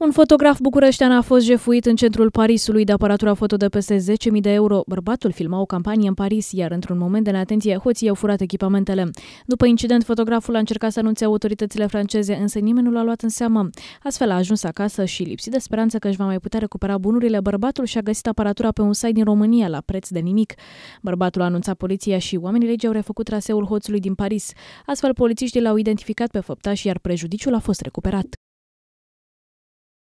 Un fotograf bucureștean a fost jefuit în centrul Parisului de aparatura foto de peste 10.000 de euro. Bărbatul filma o campanie în Paris, iar într-un moment de neatenție, hoții au furat echipamentele. După incident, fotograful a încercat să anunțe autoritățile franceze, însă nimeni nu l-a luat în seamă. Astfel a ajuns acasă și, lipsit de speranță că își va mai putea recupera bunurile, bărbatul și-a găsit aparatura pe un site din România, la preț de nimic. Bărbatul a anunțat poliția și oamenii legii au refăcut traseul hoțului din Paris. Astfel, polițiștii l-au identificat pe făptaș, iar prejudiciul a fost recuperat.